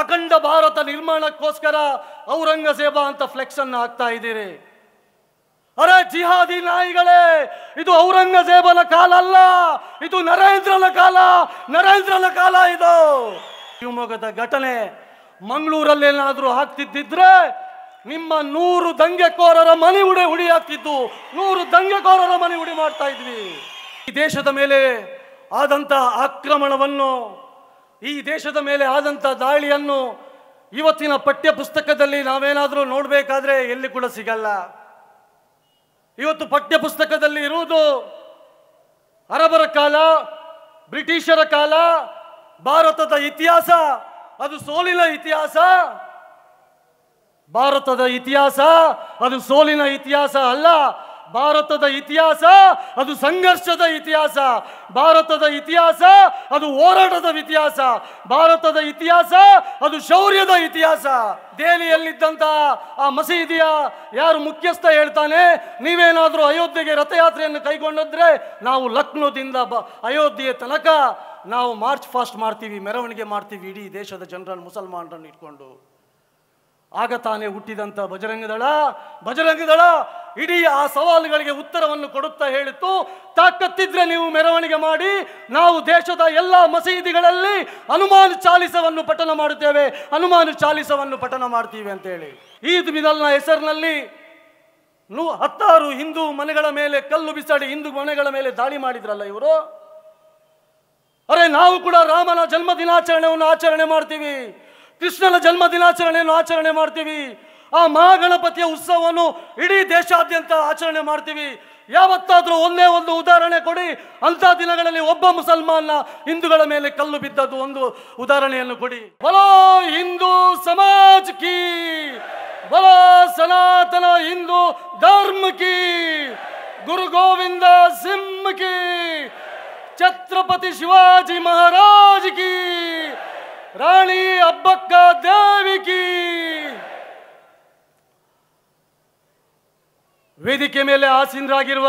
ಅಖಂಡ ಭಾರತ ನಿರ್ಮಾಣಕ್ಕೋಸ್ಕರ ಔರಂಗಜೇಬ ಅಂತ ಫ್ಲೆಕ್ಸ್ ಅನ್ನು ಹಾಕ್ತಾ ಇದ್ದೀರಿ ಅರೆ ಜಿಹಾದಿ ನಾಯಿಗಳೇ ಇದು ಔರಂಗಜೇಬನ ಕಾಲ ಅಲ್ಲ ಇದು ನರೇಂದ್ರನ ಕಾಲ ನರೇಂದ್ರನ ಕಾಲ ಇದು ಶಿವಮೊಗ್ಗದ ಘಟನೆ ಮಂಗಳೂರಲ್ಲಿ ಏನಾದರೂ ಹಾಕ್ತಿದ್ದಿದ್ರೆ ನಿಮ್ಮ ನೂರು ದಂಗೆಕೋರರ ಮನೆ ಉಡಿ ಹುಡಿ ಹಾಕ್ತಿದ್ದು ನೂರು ದಂಗೆಕೋರರ ಮನೆ ಉಡಿ ಮಾಡ್ತಾ ಇದ್ವಿ ಈ ದೇಶದ ಮೇಲೆ ಆದಂತಹ ಆಕ್ರಮಣವನ್ನು ಈ ದೇಶದ ಮೇಲೆ ಆದಂಥ ದಾಳಿಯನ್ನು ಇವತ್ತಿನ ಪಠ್ಯ ಪುಸ್ತಕದಲ್ಲಿ ನಾವೇನಾದರೂ ನೋಡಬೇಕಾದ್ರೆ ಎಲ್ಲಿ ಕೂಡ ಸಿಗಲ್ಲ ಇವತ್ತು ಪಠ್ಯ ಪುಸ್ತಕದಲ್ಲಿ ಇರುವುದು ಅರಬರ ಕಾಲ ಬ್ರಿಟಿಷರ ಕಾಲ ಭಾರತದ ಇತಿಹಾಸ ಅದು ಸೋಲಿನ ಇತಿಹಾಸ ಭಾರತದ ಇತಿಹಾಸ ಅದು ಸೋಲಿನ ಇತಿಹಾಸ ಅಲ್ಲ ಭಾರತದ ಇತಿಹಾಸ ಅದು ಸಂಘರ್ಷದ ಇತಿಹಾಸ ಭಾರತದ ಇತಿಹಾಸ ಅದು ಹೋರಾಟದ ಇತಿಹಾಸ ಭಾರತದ ಇತಿಹಾಸ ಅದು ಶೌರ್ಯದ ಇತಿಹಾಸ ದೆಹಲಿಯಲ್ಲಿದ್ದಂಥ ಆ ಮಸೀದಿಯ ಯಾರು ಮುಖ್ಯಸ್ಥ ಹೇಳ್ತಾನೆ ನೀವೇನಾದರೂ ಅಯೋಧ್ಯೆಗೆ ರಥಯಾತ್ರೆಯನ್ನು ಕೈಗೊಂಡಿದ್ರೆ ನಾವು ಲಕ್ನೋದಿಂದ ಬ ಅಯೋಧ್ಯೆ ತನಕ ನಾವು ಮಾರ್ಚ್ ಫಾಸ್ಟ್ ಮಾಡ್ತೀವಿ ಮೆರವಣಿಗೆ ಮಾಡ್ತೀವಿ ಇಡೀ ದೇಶದ ಜನರನ್ನು ಮುಸಲ್ಮಾನರನ್ನು ಇಟ್ಕೊಂಡು ಆಗ ತಾನೇ ಹುಟ್ಟಿದಂಥ ಬಜರಂಗದಳ ಭಜರಂಗದಳ ಇಡೀ ಆ ಸವಾಲುಗಳಿಗೆ ಉತ್ತರವನ್ನು ಕೊಡುತ್ತಾ ಹೇಳಿತು ತಾಕತ್ತಿದ್ರೆ ನೀವು ಮೆರವಣಿಗೆ ಮಾಡಿ ನಾವು ದೇಶದ ಎಲ್ಲ ಮಸೀದಿಗಳಲ್ಲಿ ಹನುಮಾನ್ ಚಾಲಿಸವನ್ನು ಪಠನ ಮಾಡುತ್ತೇವೆ ಹನುಮಾನ್ ಚಾಲಿಸವನ್ನು ಪಠನ ಮಾಡ್ತೀವಿ ಅಂತೇಳಿ ಈದ್ ಮಿದಲ್ನ ಹೆಸರಿನಲ್ಲಿ ನೂ ಹತ್ತಾರು ಹಿಂದೂ ಮನೆಗಳ ಮೇಲೆ ಕಲ್ಲು ಬಿಸಾಡಿ ಹಿಂದೂ ಮನೆಗಳ ಮೇಲೆ ದಾಳಿ ಮಾಡಿದ್ರಲ್ಲ ಇವರು ಅರೆ ನಾವು ಕೂಡ ರಾಮನ ಜನ್ಮ ದಿನಾಚರಣೆಯನ್ನು ಆಚರಣೆ ಮಾಡ್ತೀವಿ ಕೃಷ್ಣನ ಜನ್ಮ ದಿನಾಚರಣೆಯನ್ನು ಆಚರಣೆ ಮಾಡ್ತೀವಿ ಆ ಮಹಾಗಣಪತಿಯ ಉತ್ಸವವನ್ನು ಇಡೀ ದೇಶಾದ್ಯಂತ ಆಚರಣೆ ಮಾಡ್ತೀವಿ ಯಾವತ್ತಾದರೂ ಒಂದೇ ಒಂದು ಉದಾಹರಣೆ ಕೊಡಿ ಅಂಥ ದಿನಗಳಲ್ಲಿ ಒಬ್ಬ ಮುಸಲ್ಮಾನ ಹಿಂದೂಗಳ ಮೇಲೆ ಕಲ್ಲು ಬಿದ್ದದ್ದು ಒಂದು ಉದಾಹರಣೆಯನ್ನು ಕೊಡಿ ಬಲೋ ಹಿಂದೂ ಸಮಾಜ ಕಿ ಬಲೋ ಸನಾತನ ಹಿಂದೂ ಧರ್ಮ ಕಿ ಗುರು ಗೋವಿಂದ ಸಿಂಹ ಕಿ ಛತ್ರಪತಿ ಶಿವಾಜಿ ಮಹಾರಾಜ್ ಕಿ ರಾಣಿ ಅಬ್ಬಕ್ಕ ದೇವಿಕಿ ವೇದಿಕೆ ಮೇಲೆ ಆಸೀನರಾಗಿರುವ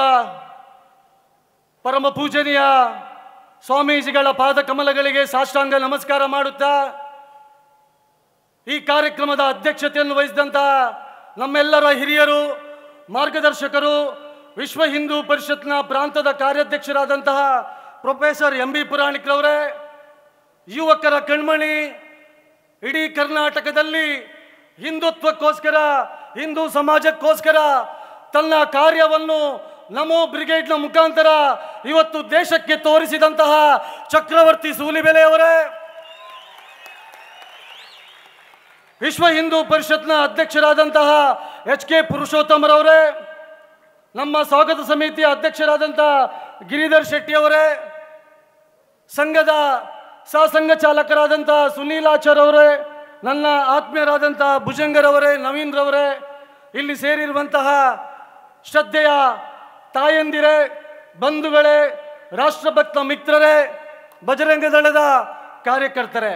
ಪರಮ ಪೂಜನೀಯ ಸ್ವಾಮೀಜಿಗಳ ಪಾದಕಮಲಗಳಿಗೆ ಸಾಷ್ಟಾಂಗ ನಮಸ್ಕಾರ ಮಾಡುತ್ತಾ ಈ ಕಾರ್ಯಕ್ರಮದ ಅಧ್ಯಕ್ಷತೆಯನ್ನು ವಹಿಸಿದಂಥ ನಮ್ಮೆಲ್ಲರ ಹಿರಿಯರು ಮಾರ್ಗದರ್ಶಕರು ವಿಶ್ವ ಹಿಂದೂ ಪರಿಷತ್ನ ಪ್ರಾಂತದ ಕಾರ್ಯಾಧ್ಯಕ್ಷರಾದಂತಹ ಪ್ರೊಫೆಸರ್ ಎಂ ಬಿ ಪುರಾಣಿಕ್ರವರೇ ಯುವಕರ ಕಣ್ಮಣಿ ಇಡೀ ಕರ್ನಾಟಕದಲ್ಲಿ ಹಿಂದುತ್ವಕ್ಕೋಸ್ಕರ ಹಿಂದೂ ಸಮಾಜಕ್ಕೋಸ್ಕರ ತನ್ನ ಕಾರ್ಯವನ್ನು ನಮೋ ಬ್ರಿಗೇಡ್ನ ಮುಖಾಂತರ ಇವತ್ತು ದೇಶಕ್ಕೆ ತೋರಿಸಿದಂತಹ ಚಕ್ರವರ್ತಿ ಸೂಲಿಬೆಲೆಯವರೇ ವಿಶ್ವ ಹಿಂದೂ ಪರಿಷತ್ನ ಅಧ್ಯಕ್ಷರಾದಂತಹ ಎಚ್ ಕೆ ಪುರುಷೋತ್ತಮರವರೇ ನಮ್ಮ ಸ್ವಾಗತ ಸಮಿತಿಯ ಅಧ್ಯಕ್ಷರಾದಂತಹ ಗಿರಿಧರ್ ಅವರೇ ಸಂಘದ ಸಹಸಂಘ ಚಾಲಕರಾದಂಥ ಸುನೀಲ್ ಆಚಾರ್ ಅವರೇ ನನ್ನ ಆತ್ಮೀಯರಾದಂಥ ಭುಜಂಗರವರೇ ನವೀನ್ರವರೇ ಇಲ್ಲಿ ಸೇರಿರುವಂತಹ ಶ್ರದ್ಧೆಯ ತಾಯಂದಿರೇ ಬಂಧುಗಳೇ ರಾಷ್ಟ್ರಭಕ್ತ ಮಿತ್ರರೇ ಬಜರಂಗ ದಳದ ಕಾರ್ಯಕರ್ತರೇ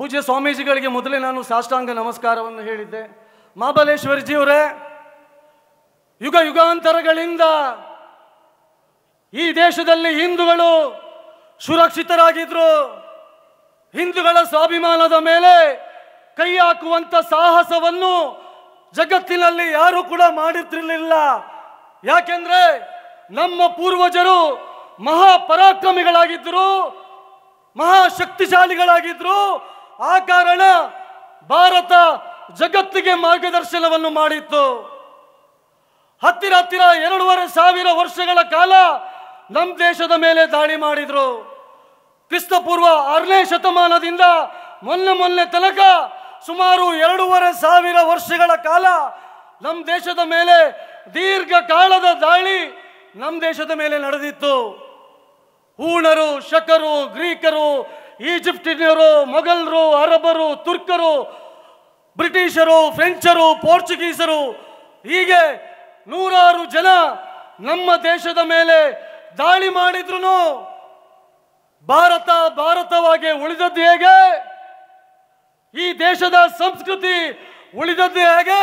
ಪೂಜ್ಯ ಸ್ವಾಮೀಜಿಗಳಿಗೆ ಮೊದಲೇ ನಾನು ಸಾಷ್ಟಾಂಗ ನಮಸ್ಕಾರವನ್ನು ಹೇಳಿದ್ದೆ ಮಹಾಬಲೇಶ್ವರ್ಜಿಯವರೇ ಯುಗ ಯುಗಾಂತರಗಳಿಂದ ಈ ದೇಶದಲ್ಲಿ ಹಿಂದೂಗಳು ಸುರಕ್ಷಿತರಾಗಿದ್ರು ಹಿಂದೂಗಳ ಸ್ವಾಭಿಮಾನದ ಮೇಲೆ ಕೈ ಹಾಕುವಂತ ಸಾಹಸವನ್ನು ಜಗತ್ತಿನಲ್ಲಿ ಯಾರು ಕೂಡ ಮಾಡಿರ್ತಿರ್ಲಿಲ್ಲ ಯಾಕೆಂದ್ರೆ ನಮ್ಮ ಪೂರ್ವಜರು ಮಹಾ ಪರಾಕ್ರಮಿಗಳಾಗಿದ್ದರು ಮಹಾ ಶಕ್ತಿಶಾಲಿಗಳಾಗಿದ್ರು ಆ ಕಾರಣ ಭಾರತ ಜಗತ್ತಿಗೆ ಮಾರ್ಗದರ್ಶನವನ್ನು ಮಾಡಿತ್ತು ಹತ್ತಿರ ಹತ್ತಿರ ಎರಡೂವರೆ ಸಾವಿರ ವರ್ಷಗಳ ಕಾಲ ನಮ್ಮ ದೇಶದ ಮೇಲೆ ದಾಳಿ ಮಾಡಿದರು ಕ್ರಿಸ್ತಪೂರ್ವ ಆರನೇ ಶತಮಾನದಿಂದ ಮೊನ್ನೆ ಮೊನ್ನೆ ತನಕ ಸುಮಾರು ಎರಡೂವರೆ ಸಾವಿರ ವರ್ಷಗಳ ಕಾಲ ನಮ್ಮ ದೇಶದ ಮೇಲೆ ದೀರ್ಘ ಕಾಲದ ದಾಳಿ ನಮ್ಮ ದೇಶದ ಮೇಲೆ ನಡೆದಿತ್ತು ಹೂಣರು ಶಕರು ಗ್ರೀಕರು ಈಜಿಪ್ಟಿನಿಯರು ಮೊಘಲರು ಅರಬರು ತುರ್ಕರು ಬ್ರಿಟಿಷರು ಫ್ರೆಂಚರು ಪೋರ್ಚುಗೀಸರು ಹೀಗೆ ನೂರಾರು ಜನ ನಮ್ಮ ದೇಶದ ಮೇಲೆ ದಾಳಿ ಮಾಡಿದ್ರು ಭಾರತ ಭಾರತವಾಗಿ ಉಳಿದದ್ದು ಹೇಗೆ ಈ ದೇಶದ ಸಂಸ್ಕೃತಿ ಉಳಿದದ್ದು ಹೇಗೆ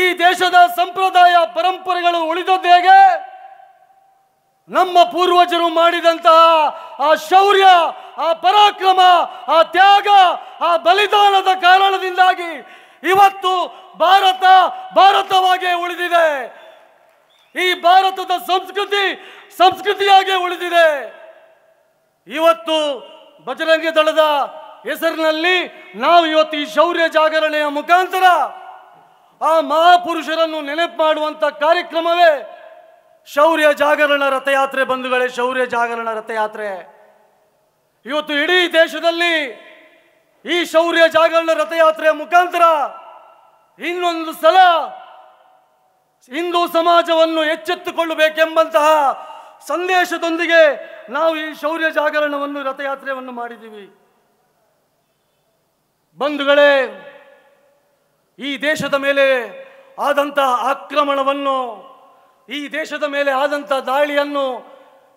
ಈ ದೇಶದ ಸಂಪ್ರದಾಯ ಪರಂಪರೆಗಳು ಉಳಿದದ್ದು ಹೇಗೆ ನಮ್ಮ ಪೂರ್ವಜರು ಮಾಡಿದಂತಹ ಆ ಶೌರ್ಯ ಆ ಪರಾಕ್ರಮ ಆ ತ್ಯಾಗ ಆ ಬಲಿದಾನದ ಕಾರಣದಿಂದಾಗಿ ಇವತ್ತು ಭಾರತ ಭಾರತವಾಗೇ ಉಳಿದಿದೆ ಈ ಭಾರತದ ಸಂಸ್ಕೃತಿ ಸಂಸ್ಕೃತಿಯಾಗೇ ಉಳಿದಿದೆ ಇವತ್ತು ಬಜರಂಗ ದಳದ ಹೆಸರಿನಲ್ಲಿ ನಾವು ಇವತ್ತು ಈ ಶೌರ್ಯ ಜಾಗರಣೆಯ ಮುಖಾಂತರ ಆ ಮಹಾಪುರುಷರನ್ನು ನೆನಪು ಮಾಡುವಂಥ ಕಾರ್ಯಕ್ರಮವೇ ಶೌರ್ಯ ಜಾಗರಣ ರಥಯಾತ್ರೆ ಬಂಧುಗಳೇ ಶೌರ್ಯ ಜಾಗರಣ ರಥಯಾತ್ರೆ ಇವತ್ತು ಇಡೀ ದೇಶದಲ್ಲಿ ಈ ಶೌರ್ಯ ಜಾಗರಣ ರಥಯಾತ್ರೆಯ ಮುಖಾಂತರ ಇನ್ನೊಂದು ಸಲ ಹಿಂದೂ ಸಮಾಜವನ್ನು ಎಚ್ಚೆತ್ತುಕೊಳ್ಳಬೇಕೆಂಬಂತಹ ಸಂದೇಶದೊಂದಿಗೆ ನಾವು ಈ ಶೌರ್ಯ ಜಾಗರಣವನ್ನು ರಥಯಾತ್ರೆಯನ್ನು ಮಾಡಿದ್ದೀವಿ ಬಂಧುಗಳೇ ಈ ದೇಶದ ಮೇಲೆ ಆದಂತಹ ಆಕ್ರಮಣವನ್ನು ಈ ದೇಶದ ಮೇಲೆ ಆದಂತಹ ದಾಳಿಯನ್ನು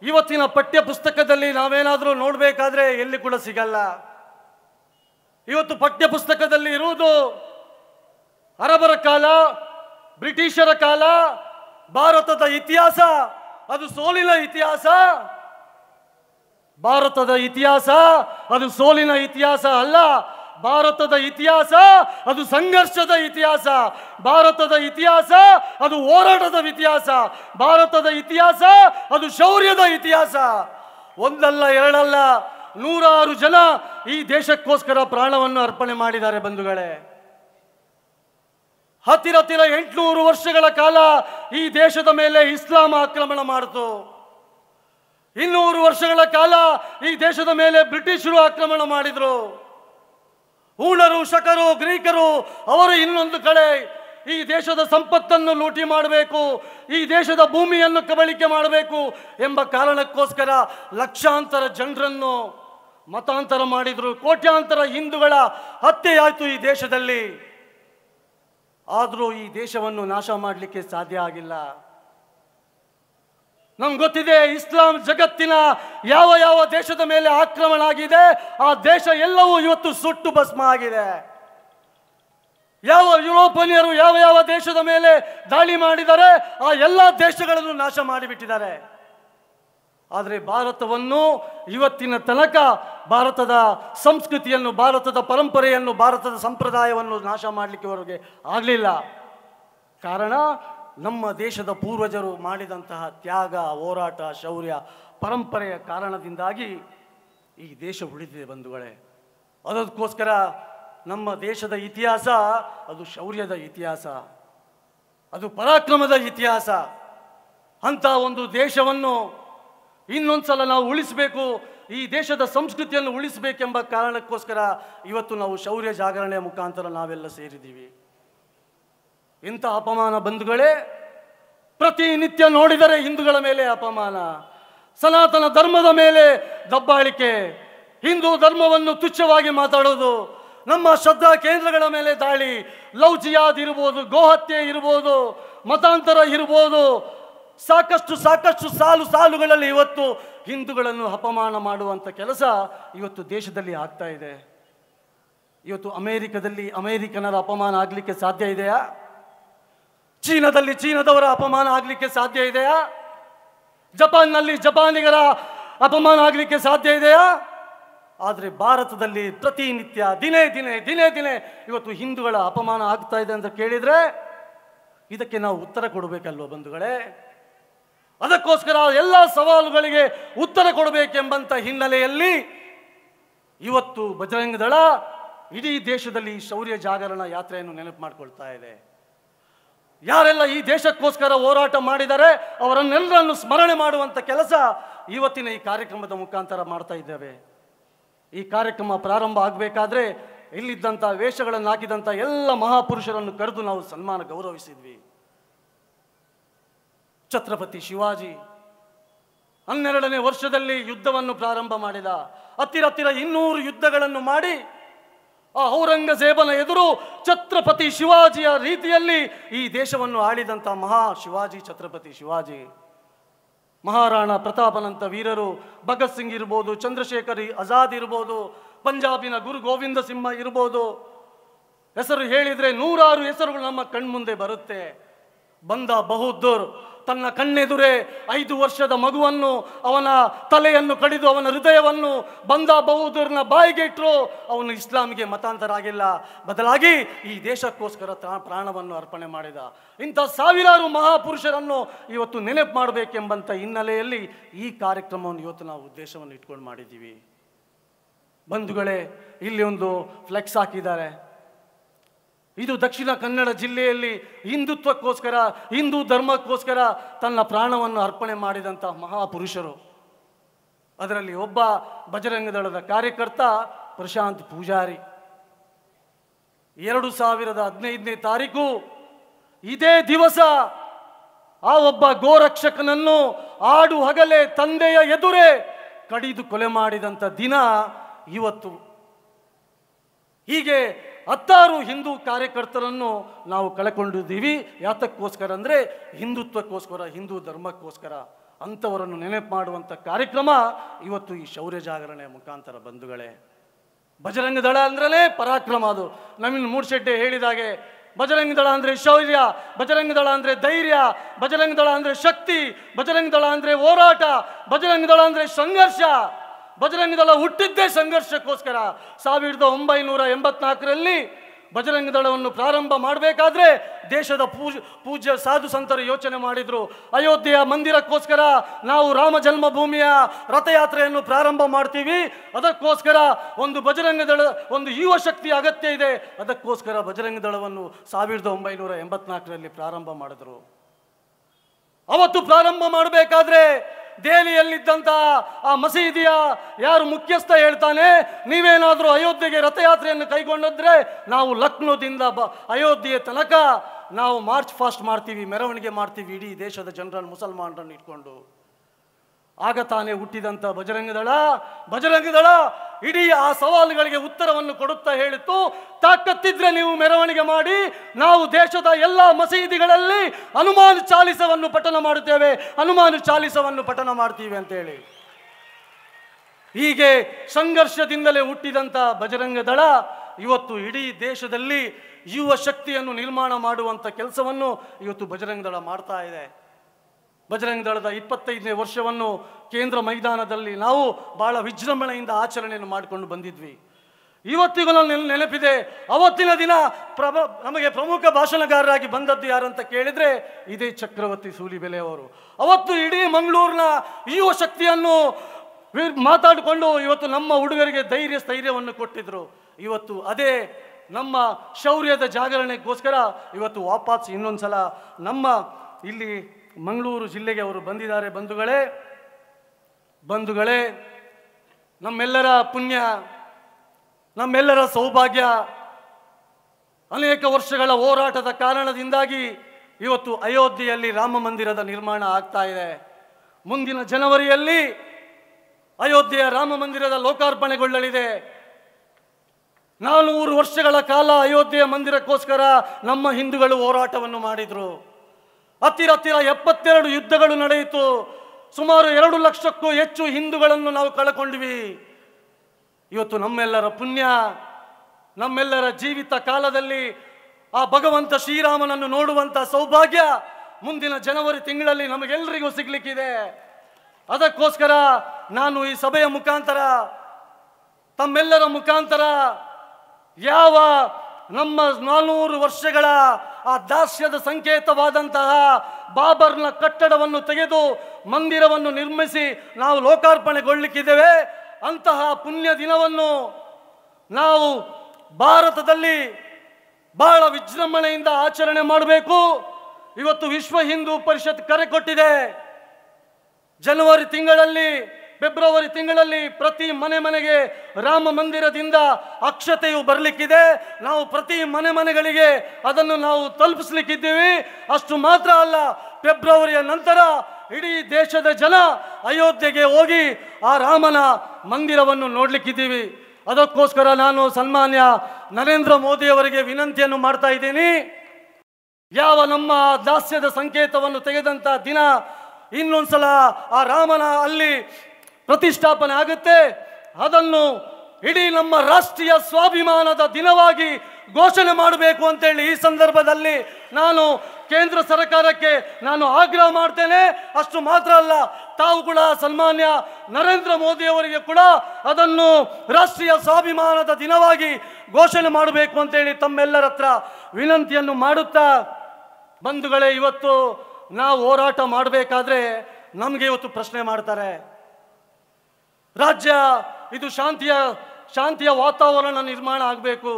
ಇವತ್ತಿನ ಪಠ್ಯ ಪುಸ್ತಕದಲ್ಲಿ ನಾವೇನಾದರೂ ನೋಡಬೇಕಾದ್ರೆ ಎಲ್ಲಿ ಕೂಡ ಸಿಗಲ್ಲ ಇವತ್ತು ಪಠ್ಯ ಪುಸ್ತಕದಲ್ಲಿ ಇರುವುದು ಅರಬರ ಕಾಲ ಬ್ರಿಟಿಷರ ಕಾಲ ಭಾರತದ ಇತಿಹಾಸ ಅದು ಸೋಲಿನ ಇತಿಹಾಸ ಭಾರತದ ಇತಿಹಾಸ ಅದು ಸೋಲಿನ ಇತಿಹಾಸ ಅಲ್ಲ ಭಾರತದ ಇತಿಹಾಸ ಅದು ಸಂಘರ್ಷದ ಇತಿಹಾಸ ಭಾರತದ ಇತಿಹಾಸ ಅದು ಹೋರಾಟದ ಇತಿಹಾಸ ಭಾರತದ ಇತಿಹಾಸ ಅದು ಶೌರ್ಯದ ಇತಿಹಾಸ ಒಂದಲ್ಲ ಎರಡಲ್ಲ ನೂರಾರು ಜನ ಈ ದೇಶಕ್ಕೋಸ್ಕರ ಪ್ರಾಣವನ್ನು ಅರ್ಪಣೆ ಮಾಡಿದ್ದಾರೆ ಬಂಧುಗಳೇ ಹತ್ತಿರ ಹತ್ತಿರ ಎಂಟುನೂರು ವರ್ಷಗಳ ಕಾಲ ಈ ದೇಶದ ಮೇಲೆ ಇಸ್ಲಾಂ ಆಕ್ರಮಣ ಮಾಡಿತು ಇನ್ನೂರು ವರ್ಷಗಳ ಕಾಲ ಈ ದೇಶದ ಮೇಲೆ ಬ್ರಿಟಿಷರು ಆಕ್ರಮಣ ಮಾಡಿದರು ಹೂಣರು ಶಕರು ಗ್ರೀಕರು ಅವರು ಇನ್ನೊಂದು ಕಡೆ ಈ ದೇಶದ ಸಂಪತ್ತನ್ನು ಲೂಟಿ ಮಾಡಬೇಕು ಈ ದೇಶದ ಭೂಮಿಯನ್ನು ಕಬಳಿಕೆ ಮಾಡಬೇಕು ಎಂಬ ಕಾರಣಕ್ಕೋಸ್ಕರ ಲಕ್ಷಾಂತರ ಜನರನ್ನು ಮತಾಂತರ ಮಾಡಿದರು ಕೋಟ್ಯಾಂತರ ಹಿಂದೂಗಳ ಹತ್ಯೆಯಾಯಿತು ಈ ದೇಶದಲ್ಲಿ ಆದರೂ ಈ ದೇಶವನ್ನು ನಾಶ ಮಾಡಲಿಕ್ಕೆ ಸಾಧ್ಯ ಆಗಿಲ್ಲ ನಮ್ಗೆ ಗೊತ್ತಿದೆ ಇಸ್ಲಾಂ ಜಗತ್ತಿನ ಯಾವ ಯಾವ ದೇಶದ ಮೇಲೆ ಆಕ್ರಮಣ ಆಗಿದೆ ಆ ದೇಶ ಎಲ್ಲವೂ ಇವತ್ತು ಸುಟ್ಟು ಭಸ್ಮ ಆಗಿದೆ ಯಾವ ಯುರೋಪನಿಯರು ಯಾವ ಯಾವ ದೇಶದ ಮೇಲೆ ದಾಳಿ ಮಾಡಿದರೆ ಆ ಎಲ್ಲ ದೇಶಗಳನ್ನು ನಾಶ ಮಾಡಿಬಿಟ್ಟಿದ್ದಾರೆ ಆದರೆ ಭಾರತವನ್ನು ಇವತ್ತಿನ ತನಕ ಭಾರತದ ಸಂಸ್ಕೃತಿಯನ್ನು ಭಾರತದ ಪರಂಪರೆಯನ್ನು ಭಾರತದ ಸಂಪ್ರದಾಯವನ್ನು ನಾಶ ಮಾಡಲಿಕ್ಕೆ ಅವರಿಗೆ ಆಗಲಿಲ್ಲ ಕಾರಣ ನಮ್ಮ ದೇಶದ ಪೂರ್ವಜರು ಮಾಡಿದಂತಹ ತ್ಯಾಗ ಹೋರಾಟ ಶೌರ್ಯ ಪರಂಪರೆಯ ಕಾರಣದಿಂದಾಗಿ ಈ ದೇಶ ಉಳಿದಿದೆ ಬಂಧುಗಳೇ ಅದಕ್ಕೋಸ್ಕರ ನಮ್ಮ ದೇಶದ ಇತಿಹಾಸ ಅದು ಶೌರ್ಯದ ಇತಿಹಾಸ ಅದು ಪರಾಕ್ರಮದ ಇತಿಹಾಸ ಅಂಥ ಒಂದು ದೇಶವನ್ನು ಇನ್ನೊಂದ್ಸಲ ನಾವು ಉಳಿಸಬೇಕು ಈ ದೇಶದ ಸಂಸ್ಕೃತಿಯನ್ನು ಉಳಿಸಬೇಕೆಂಬ ಕಾರಣಕ್ಕೋಸ್ಕರ ಇವತ್ತು ನಾವು ಶೌರ್ಯ ಜಾಗರಣೆಯ ಮುಖಾಂತರ ನಾವೆಲ್ಲ ಸೇರಿದ್ದೀವಿ ಇಂಥ ಅಪಮಾನ ಬಂಧುಗಳೇ ಪ್ರತಿನಿತ್ಯ ನೋಡಿದರೆ ಹಿಂದೂಗಳ ಮೇಲೆ ಅಪಮಾನ ಸನಾತನ ಧರ್ಮದ ಮೇಲೆ ದಬ್ಬಾಳಿಕೆ ಹಿಂದೂ ಧರ್ಮವನ್ನು ತುಚ್ಛವಾಗಿ ಮಾತಾಡೋದು ನಮ್ಮ ಶ್ರದ್ಧಾ ಕೇಂದ್ರಗಳ ಮೇಲೆ ದಾಳಿ ಲವ್ ಜಿಯಾದ್ ಇರ್ಬೋದು ಗೋಹತ್ಯೆ ಇರ್ಬೋದು ಮತಾಂತರ ಇರ್ಬೋದು ಸಾಕಷ್ಟು ಸಾಕಷ್ಟು ಸಾಲು ಸಾಲುಗಳಲ್ಲಿ ಇವತ್ತು ಹಿಂದೂಗಳನ್ನು ಅಪಮಾನ ಮಾಡುವಂಥ ಕೆಲಸ ಇವತ್ತು ದೇಶದಲ್ಲಿ ಆಗ್ತಾ ಇದೆ ಇವತ್ತು ಅಮೇರಿಕದಲ್ಲಿ ಅಮೇರಿಕನರ ಅಪಮಾನ ಆಗಲಿಕ್ಕೆ ಸಾಧ್ಯ ಇದೆಯಾ ಚೀನಾದಲ್ಲಿ ಚೀನಾದವರ ಅಪಮಾನ ಆಗಲಿಕ್ಕೆ ಸಾಧ್ಯ ಇದೆಯಾ ಜಪಾನ್ನಲ್ಲಿ ಜಪಾನಿಗರ ಅಪಮಾನ ಆಗಲಿಕ್ಕೆ ಸಾಧ್ಯ ಇದೆಯಾ ಆದರೆ ಭಾರತದಲ್ಲಿ ಪ್ರತಿನಿತ್ಯ ದಿನೇ ದಿನೇ ದಿನೇ ದಿನೇ ಇವತ್ತು ಹಿಂದೂಗಳ ಅಪಮಾನ ಆಗ್ತಾ ಇದೆ ಅಂತ ಕೇಳಿದರೆ ಇದಕ್ಕೆ ನಾವು ಉತ್ತರ ಕೊಡಬೇಕಲ್ವ ಬಂಧುಗಳೇ ಅದಕ್ಕೋಸ್ಕರ ಎಲ್ಲ ಸವಾಲುಗಳಿಗೆ ಉತ್ತರ ಕೊಡಬೇಕೆಂಬಂಥ ಹಿನ್ನೆಲೆಯಲ್ಲಿ ಇವತ್ತು ಬಜರಂಗ ದಳ ಇಡೀ ದೇಶದಲ್ಲಿ ಶೌರ್ಯ ಜಾಗರಣ ಯಾತ್ರೆಯನ್ನು ನೆನಪು ಮಾಡಿಕೊಳ್ತಾ ಇದೆ ಯಾರೆಲ್ಲ ಈ ದೇಶಕ್ಕೋಸ್ಕರ ಹೋರಾಟ ಮಾಡಿದರೆ ಅವರನ್ನೆಲ್ಲರನ್ನು ಸ್ಮರಣೆ ಮಾಡುವಂಥ ಕೆಲಸ ಇವತ್ತಿನ ಈ ಕಾರ್ಯಕ್ರಮದ ಮುಖಾಂತರ ಮಾಡ್ತಾ ಇದ್ದೇವೆ ಈ ಕಾರ್ಯಕ್ರಮ ಪ್ರಾರಂಭ ಆಗಬೇಕಾದ್ರೆ ಇಲ್ಲಿದ್ದಂಥ ವೇಷಗಳನ್ನು ಹಾಕಿದಂಥ ಎಲ್ಲ ಮಹಾಪುರುಷರನ್ನು ಕರೆದು ನಾವು ಸನ್ಮಾನ ಗೌರವಿಸಿದ್ವಿ ಛತ್ರಪತಿ ಶಿವಾಜಿ ಹನ್ನೆರಡನೇ ವರ್ಷದಲ್ಲಿ ಯುದ್ಧವನ್ನು ಪ್ರಾರಂಭ ಮಾಡಿದ ಹತ್ತಿರ ಹತ್ತಿರ ಇನ್ನೂರು ಯುದ್ಧಗಳನ್ನು ಮಾಡಿ ಆ ಔರಂಗಜೇಬನ ಎದುರು ಛತ್ರಪತಿ ಶಿವಾಜಿಯ ರೀತಿಯಲ್ಲಿ ಈ ದೇಶವನ್ನು ಆಳಿದಂಥ ಮಹಾ ಶಿವಾಜಿ ಛತ್ರಪತಿ ಶಿವಾಜಿ ಮಹಾರಾಣ ಪ್ರತಾಪನಂತ ವೀರರು ಭಗತ್ ಸಿಂಗ್ ಇರ್ಬೋದು ಚಂದ್ರಶೇಖರ್ ಆಜಾದ್ ಇರ್ಬೋದು ಪಂಜಾಬಿನ ಗುರು ಗೋವಿಂದ ಸಿಂಹ ಇರ್ಬೋದು ಹೆಸರು ಹೇಳಿದರೆ ನೂರಾರು ಹೆಸರುಗಳು ನಮ್ಮ ಕಣ್ಮುಂದೆ ಬರುತ್ತೆ ಬಂದ ಬಹುದ್ದೂರ್ ತನ್ನ ಕಣ್ಣೆದುರೇ ಐದು ವರ್ಷದ ಮಗುವನ್ನು ಅವನ ತಲೆಯನ್ನು ಕಡಿದು ಅವನ ಹೃದಯವನ್ನು ಬಂದ ಬಹುದೂರ್ನ ಬಾಯಿಗೆ ಇಟ್ಟರು ಅವನು ಇಸ್ಲಾಮಿಗೆ ಮತಾಂತರ ಆಗಿಲ್ಲ ಬದಲಾಗಿ ಈ ದೇಶಕ್ಕೋಸ್ಕರ ಪ್ರಾಣವನ್ನು ಅರ್ಪಣೆ ಮಾಡಿದ ಇಂಥ ಸಾವಿರಾರು ಮಹಾಪುರುಷರನ್ನು ಇವತ್ತು ನೆನಪು ಮಾಡಬೇಕೆಂಬಂಥ ಹಿನ್ನೆಲೆಯಲ್ಲಿ ಈ ಕಾರ್ಯಕ್ರಮವನ್ನು ಇವತ್ತು ನಾವು ಉದ್ದೇಶವನ್ನು ಇಟ್ಕೊಂಡು ಮಾಡಿದ್ದೀವಿ ಬಂಧುಗಳೇ ಇಲ್ಲಿ ಒಂದು ಫ್ಲೆಕ್ಸ್ ಹಾಕಿದ್ದಾರೆ ಇದು ದಕ್ಷಿಣ ಕನ್ನಡ ಜಿಲ್ಲೆಯಲ್ಲಿ ಹಿಂದುತ್ವಕ್ಕೋಸ್ಕರ ಹಿಂದೂ ಧರ್ಮಕ್ಕೋಸ್ಕರ ತನ್ನ ಪ್ರಾಣವನ್ನು ಅರ್ಪಣೆ ಮಾಡಿದಂಥ ಮಹಾಪುರುಷರು ಅದರಲ್ಲಿ ಒಬ್ಬ ಬಜರಂಗದಳದ ಕಾರ್ಯಕರ್ತ ಪ್ರಶಾಂತ್ ಪೂಜಾರಿ ಎರಡು ಸಾವಿರದ ಹದಿನೈದನೇ ತಾರೀಕು ಇದೇ ದಿವಸ ಆ ಒಬ್ಬ ಗೋರಕ್ಷಕನನ್ನು ಆಡು ಹಗಲೇ ತಂದೆಯ ಎದುರೇ ಕಡಿದು ಕೊಲೆ ಮಾಡಿದಂಥ ದಿನ ಇವತ್ತು ಹೀಗೆ ಹತ್ತಾರು ಹಿಂದೂ ಕಾರ್ಯಕರ್ತರನ್ನು ನಾವು ಕಳ್ಕೊಂಡಿದ್ದೀವಿ ಯಾತಕ್ಕೋಸ್ಕರ ಅಂದರೆ ಹಿಂದುತ್ವಕ್ಕೋಸ್ಕರ ಹಿಂದೂ ಧರ್ಮಕ್ಕೋಸ್ಕರ ಅಂಥವರನ್ನು ನೆನಪು ಮಾಡುವಂಥ ಕಾರ್ಯಕ್ರಮ ಇವತ್ತು ಈ ಶೌರ್ಯ ಜಾಗರಣೆ ಮುಖಾಂತರ ಬಂಧುಗಳೇ ಭಜರಂಗ ದಳ ಅಂದ್ರಲೇ ಪರಾಕ್ರಮ ಅದು ನವೀನ್ ಮೂರ್ಶೆಟ್ಟಿ ಹೇಳಿದಾಗೆ ಭಜರಂಗ ದಳ ಅಂದರೆ ಶೌರ್ಯ ಭಜರಂಗ ದಳ ಅಂದರೆ ಧೈರ್ಯ ಭಜರಂಗ ದಳ ಅಂದರೆ ಶಕ್ತಿ ಭಜರಂಗ ದಳ ಅಂದರೆ ಹೋರಾಟ ಭಜರಂಗ ದಳ ಅಂದರೆ ಸಂಘರ್ಷ ಬಜರಂಗ ದಳ ಹುಟ್ಟಿದ್ದೇ ಸಂಘರ್ಷಕ್ಕೋಸ್ಕರ ಸಾವಿರದ ಒಂಬೈನೂರ ಎಂಬತ್ನಾಲ್ಕರಲ್ಲಿ ಬಜರಂಗ ದಳವನ್ನು ಪ್ರಾರಂಭ ಮಾಡಬೇಕಾದ್ರೆ ದೇಶದ ಪೂಜ ಪೂಜ್ಯ ಸಾಧು ಸಂತರು ಯೋಚನೆ ಮಾಡಿದರು ಅಯೋಧ್ಯೆಯ ಮಂದಿರಕ್ಕೋಸ್ಕರ ನಾವು ರಾಮ ಜನ್ಮಭೂಮಿಯ ರಥಯಾತ್ರೆಯನ್ನು ಪ್ರಾರಂಭ ಮಾಡ್ತೀವಿ ಅದಕ್ಕೋಸ್ಕರ ಒಂದು ಬಜರಂಗ ದಳ ಒಂದು ಯುವ ಶಕ್ತಿ ಅಗತ್ಯ ಇದೆ ಅದಕ್ಕೋಸ್ಕರ ಬಜರಂಗ ದಳವನ್ನು ಸಾವಿರದ ಒಂಬೈನೂರ ಎಂಬತ್ನಾಲ್ಕರಲ್ಲಿ ಪ್ರಾರಂಭ ಮಾಡಿದರು ಅವತ್ತು ಪ್ರಾರಂಭ ಮಾಡಬೇಕಾದ್ರೆ ದೆಹಲಿಯಲ್ಲಿದ್ದಂಥ ಆ ಮಸೀದಿಯ ಯಾರು ಮುಖ್ಯಸ್ಥ ಹೇಳ್ತಾನೆ ನೀವೇನಾದರೂ ಅಯೋಧ್ಯೆಗೆ ರಥಯಾತ್ರೆಯನ್ನು ಕೈಗೊಂಡಿದ್ರೆ ನಾವು ಲಕ್ನೋದಿಂದ ಬ ಅಯೋಧ್ಯೆ ತನಕ ನಾವು ಮಾರ್ಚ್ ಫಾಸ್ಟ್ ಮಾಡ್ತೀವಿ ಮೆರವಣಿಗೆ ಮಾಡ್ತೀವಿ ಇಡೀ ದೇಶದ ಜನರನ್ನು ಮುಸಲ್ಮಾನರನ್ನು ಇಟ್ಕೊಂಡು ಆಗ ತಾನೇ ಹುಟ್ಟಿದಂಥ ಬಜರಂಗದಳ ಭಜರಂಗದಳ ಇಡೀ ಆ ಸವಾಲುಗಳಿಗೆ ಉತ್ತರವನ್ನು ಕೊಡುತ್ತಾ ಹೇಳಿತು ತಾಕತ್ತಿದ್ರೆ ನೀವು ಮೆರವಣಿಗೆ ಮಾಡಿ ನಾವು ದೇಶದ ಎಲ್ಲ ಮಸೀದಿಗಳಲ್ಲಿ ಹನುಮಾನ್ ಚಾಲಿಸವನ್ನು ಪಠನ ಮಾಡುತ್ತೇವೆ ಹನುಮಾನ್ ಚಾಲಿಸವನ್ನು ಪಠನ ಮಾಡ್ತೀವಿ ಅಂತೇಳಿ ಹೀಗೆ ಸಂಘರ್ಷದಿಂದಲೇ ಹುಟ್ಟಿದಂಥ ಬಜರಂಗ ದಳ ಇವತ್ತು ಇಡೀ ದೇಶದಲ್ಲಿ ಯುವ ಶಕ್ತಿಯನ್ನು ನಿರ್ಮಾಣ ಮಾಡುವಂಥ ಕೆಲಸವನ್ನು ಇವತ್ತು ಬಜರಂಗ ದಳ ಮಾಡ್ತಾ ಇದೆ ಬಜರಂಗ ದಳದ ಇಪ್ಪತ್ತೈದನೇ ವರ್ಷವನ್ನು ಕೇಂದ್ರ ಮೈದಾನದಲ್ಲಿ ನಾವು ಭಾಳ ವಿಜೃಂಭಣೆಯಿಂದ ಆಚರಣೆಯನ್ನು ಮಾಡಿಕೊಂಡು ಬಂದಿದ್ವಿ ಇವತ್ತಿಗೂ ನಾನು ನೆನಪಿದೆ ಅವತ್ತಿನ ದಿನ ಪ್ರಭ ನಮಗೆ ಪ್ರಮುಖ ಭಾಷಣಗಾರರಾಗಿ ಬಂದದ್ದು ಯಾರಂತ ಕೇಳಿದರೆ ಇದೇ ಚಕ್ರವರ್ತಿ ಸೂಲಿಬೆಲೆ ಅವರು ಅವತ್ತು ಇಡೀ ಮಂಗಳೂರಿನ ಯುವ ಶಕ್ತಿಯನ್ನು ಮಾತಾಡಿಕೊಂಡು ಇವತ್ತು ನಮ್ಮ ಹುಡುಗರಿಗೆ ಧೈರ್ಯ ಸ್ಥೈರ್ಯವನ್ನು ಕೊಟ್ಟಿದ್ದರು ಇವತ್ತು ಅದೇ ನಮ್ಮ ಶೌರ್ಯದ ಜಾಗರಣೆಗೋಸ್ಕರ ಇವತ್ತು ವಾಪಸ್ ಇನ್ನೊಂದು ಸಲ ನಮ್ಮ ಇಲ್ಲಿ ಮಂಗಳೂರು ಜಿಲ್ಲೆಗೆ ಅವರು ಬಂದಿದ್ದಾರೆ ಬಂಧುಗಳೇ ಬಂಧುಗಳೇ ನಮ್ಮೆಲ್ಲರ ಪುಣ್ಯ ನಮ್ಮೆಲ್ಲರ ಸೌಭಾಗ್ಯ ಅನೇಕ ವರ್ಷಗಳ ಹೋರಾಟದ ಕಾರಣದಿಂದಾಗಿ ಇವತ್ತು ಅಯೋಧ್ಯೆಯಲ್ಲಿ ರಾಮ ಮಂದಿರದ ನಿರ್ಮಾಣ ಆಗ್ತಾ ಇದೆ ಮುಂದಿನ ಜನವರಿಯಲ್ಲಿ ಅಯೋಧ್ಯೆಯ ರಾಮ ಮಂದಿರದ ಲೋಕಾರ್ಪಣೆಗೊಳ್ಳಲಿದೆ ನಾನೂರು ವರ್ಷಗಳ ಕಾಲ ಅಯೋಧ್ಯೆಯ ಮಂದಿರಕ್ಕೋಸ್ಕರ ನಮ್ಮ ಹಿಂದೂಗಳು ಹೋರಾಟವನ್ನು ಮಾಡಿದರು ಹತ್ತಿರ ಎಪ್ಪತ್ತೆರಡು ಯುದ್ಧಗಳು ನಡೆಯಿತು ಸುಮಾರು ಎರಡು ಲಕ್ಷಕ್ಕೂ ಹೆಚ್ಚು ಹಿಂದೂಗಳನ್ನು ನಾವು ಕಳ್ಕೊಂಡ್ವಿ ಇವತ್ತು ನಮ್ಮೆಲ್ಲರ ಪುಣ್ಯ ನಮ್ಮೆಲ್ಲರ ಜೀವಿತ ಕಾಲದಲ್ಲಿ ಆ ಭಗವಂತ ಶ್ರೀರಾಮನನ್ನು ನೋಡುವಂಥ ಸೌಭಾಗ್ಯ ಮುಂದಿನ ಜನವರಿ ತಿಂಗಳಲ್ಲಿ ನಮಗೆಲ್ಲರಿಗೂ ಸಿಗ್ಲಿಕ್ಕಿದೆ ಅದಕ್ಕೋಸ್ಕರ ನಾನು ಈ ಸಭೆಯ ಮುಖಾಂತರ ತಮ್ಮೆಲ್ಲರ ಮುಖಾಂತರ ಯಾವ ನಮ್ಮ ನಾನೂರು ವರ್ಷಗಳ ಆ ದಾಸ್ಯದ ಸಂಕೇತವಾದಂತಹ ಬಾಬರ್ನ ಕಟ್ಟಡವನ್ನು ತೆಗೆದು ಮಂದಿರವನ್ನು ನಿರ್ಮಿಸಿ ನಾವು ಲೋಕಾರ್ಪಣೆಗೊಳ್ಳಿಕ್ಕಿದ್ದೇವೆ ಅಂತಹ ಪುಣ್ಯ ದಿನವನ್ನು ನಾವು ಭಾರತದಲ್ಲಿ ಬಹಳ ವಿಜೃಂಭಣೆಯಿಂದ ಆಚರಣೆ ಮಾಡಬೇಕು ಇವತ್ತು ವಿಶ್ವ ಹಿಂದೂ ಪರಿಷತ್ ಕರೆ ಕೊಟ್ಟಿದೆ ಜನವರಿ ತಿಂಗಳಲ್ಲಿ ಫೆಬ್ರವರಿ ತಿಂಗಳಲ್ಲಿ ಪ್ರತಿ ಮನೆ ಮನೆಗೆ ರಾಮ ಮಂದಿರದಿಂದ ಅಕ್ಷತೆಯು ಬರಲಿಕ್ಕಿದೆ ನಾವು ಪ್ರತಿ ಮನೆ ಮನೆಗಳಿಗೆ ಅದನ್ನು ನಾವು ತಲುಪಿಸ್ಲಿಕ್ಕಿದ್ದೀವಿ ಅಷ್ಟು ಮಾತ್ರ ಅಲ್ಲ ಫೆಬ್ರವರಿಯ ನಂತರ ಇಡೀ ದೇಶದ ಜನ ಅಯೋಧ್ಯೆಗೆ ಹೋಗಿ ಆ ರಾಮನ ಮಂದಿರವನ್ನು ನೋಡಲಿಕ್ಕಿದ್ದೀವಿ ಅದಕ್ಕೋಸ್ಕರ ನಾನು ಸನ್ಮಾನ್ಯ ನರೇಂದ್ರ ಮೋದಿಯವರಿಗೆ ವಿನಂತಿಯನ್ನು ಮಾಡ್ತಾ ಇದ್ದೀನಿ ಯಾವ ನಮ್ಮ ದಾಸ್ಯದ ಸಂಕೇತವನ್ನು ತೆಗೆದಂಥ ದಿನ ಇನ್ನೊಂದ್ಸಲ ಆ ರಾಮನ ಅಲ್ಲಿ ಪ್ರತಿಷ್ಠಾಪನೆ ಆಗುತ್ತೆ ಅದನ್ನು ಇಡೀ ನಮ್ಮ ರಾಷ್ಟ್ರೀಯ ಸ್ವಾಭಿಮಾನದ ದಿನವಾಗಿ ಘೋಷಣೆ ಮಾಡಬೇಕು ಅಂತೇಳಿ ಈ ಸಂದರ್ಭದಲ್ಲಿ ನಾನು ಕೇಂದ್ರ ಸರ್ಕಾರಕ್ಕೆ ನಾನು ಆಗ್ರಹ ಮಾಡ್ತೇನೆ ಅಷ್ಟು ಮಾತ್ರ ಅಲ್ಲ ತಾವು ಕೂಡ ಸನ್ಮಾನ್ಯ ನರೇಂದ್ರ ಮೋದಿಯವರಿಗೆ ಕೂಡ ಅದನ್ನು ರಾಷ್ಟ್ರೀಯ ಸ್ವಾಭಿಮಾನದ ದಿನವಾಗಿ ಘೋಷಣೆ ಮಾಡಬೇಕು ಅಂತೇಳಿ ತಮ್ಮೆಲ್ಲರ ಹತ್ರ ವಿನಂತಿಯನ್ನು ಮಾಡುತ್ತಾ ಬಂಧುಗಳೇ ಇವತ್ತು ನಾವು ಹೋರಾಟ ಮಾಡಬೇಕಾದ್ರೆ ನಮಗೆ ಇವತ್ತು ಪ್ರಶ್ನೆ ಮಾಡ್ತಾರೆ ರಾಜ್ಯ ಇದು ಶಾಂತಿಯ ಶಾಂತಿಯ ವಾತಾವರಣ ನಿರ್ಮಾಣ ಆಗಬೇಕು